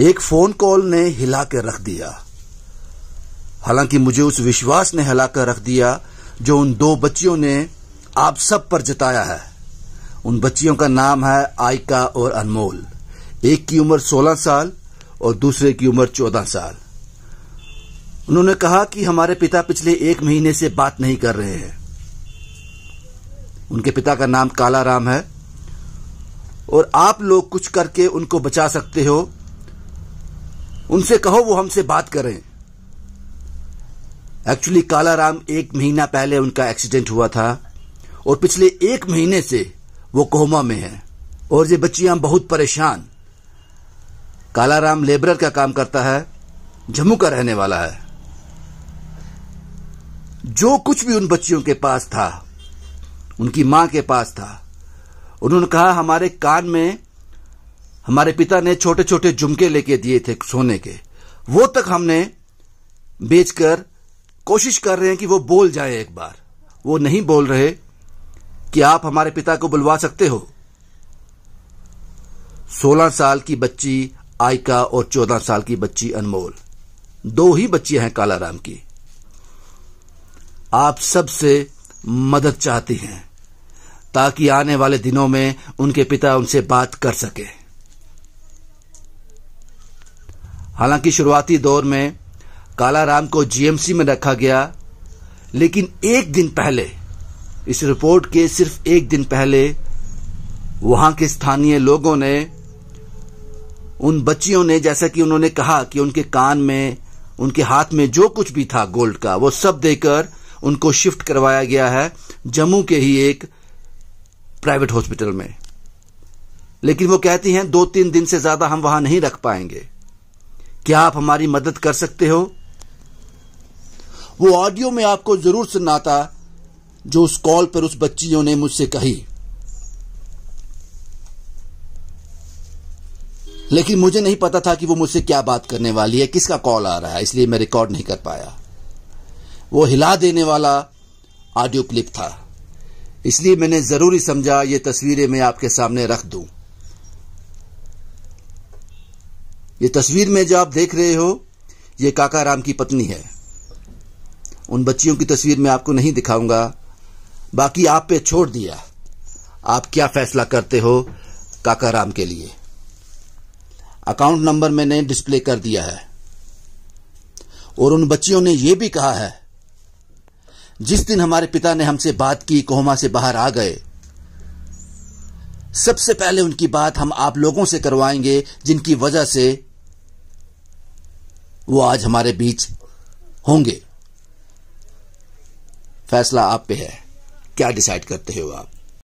एक phone call ने हिला के रख दिया हालांकि मुझे उस विश्वास ने हिला कर रख दिया जो उन दो बच्चियों ने आप सब पर जताया है उन बच्चियों का नाम है आयका और अनमोल एक की उम्र 16 साल और दूसरे की उम्र 14 साल उन्होंने कहा कि हमारे पिता पिछले एक महीने से बात नहीं कर रहे हैं उनके पिता का नाम काला राम है और आप लोग कुछ करके उनको बचा सकते हो उनसे कहो वो हमसे बात करें एक्चुअली काला राम एक महीना पहले उनका एक्सीडेंट हुआ था और पिछले एक महीने से वो कोमा में है और ये बच्चियां बहुत परेशान काला राम लेबर का काम करता है जम्मू का रहने वाला है जो कुछ भी उन बच्चियों के पास था उनकी मां के पास था उन्होंने कहा हमारे कान में हमारे पिता ने छोटे छोटे जुमके लेके दिए थे सोने के वो तक हमने बेचकर कोशिश कर रहे हैं कि वो बोल जाए एक बार वो नहीं बोल रहे कि आप हमारे पिता को बुलवा सकते हो सोलह साल की बच्ची आयका और चौदह साल की बच्ची अनमोल दो ही बच्चियां हैं कालाराम की आप सबसे मदद चाहती हैं ताकि आने वाले दिनों में उनके पिता उनसे बात कर सकें हालांकि शुरुआती दौर में कालाराम को जीएमसी में रखा गया लेकिन एक दिन पहले इस रिपोर्ट के सिर्फ एक दिन पहले वहां के स्थानीय लोगों ने उन बच्चियों ने जैसा कि उन्होंने कहा कि उनके कान में उनके हाथ में जो कुछ भी था गोल्ड का वो सब देकर उनको शिफ्ट करवाया गया है जम्मू के ही एक प्राइवेट हॉस्पिटल में लेकिन वो कहती हैं दो तीन दिन से ज्यादा हम वहां नहीं रख पाएंगे क्या आप हमारी मदद कर सकते हो वो ऑडियो में आपको जरूर सुनाता जो उस कॉल पर उस बच्चियों ने मुझसे कही लेकिन मुझे नहीं पता था कि वो मुझसे क्या बात करने वाली है किसका कॉल आ रहा है इसलिए मैं रिकॉर्ड नहीं कर पाया वो हिला देने वाला ऑडियो क्लिप था इसलिए मैंने जरूरी समझा ये तस्वीरें मैं आपके सामने रख दूं ये तस्वीर में जो आप देख रहे हो ये काका राम की पत्नी है उन बच्चियों की तस्वीर मैं आपको नहीं दिखाऊंगा बाकी आप पे छोड़ दिया आप क्या फैसला करते हो काका राम के लिए अकाउंट नंबर मैंने डिस्प्ले कर दिया है और उन बच्चियों ने यह भी कहा है जिस दिन हमारे पिता ने हमसे बात की कोहमा से बाहर आ गए सबसे पहले उनकी बात हम आप लोगों से करवाएंगे जिनकी वजह से वो आज हमारे बीच होंगे फैसला आप पे है क्या डिसाइड करते हो आप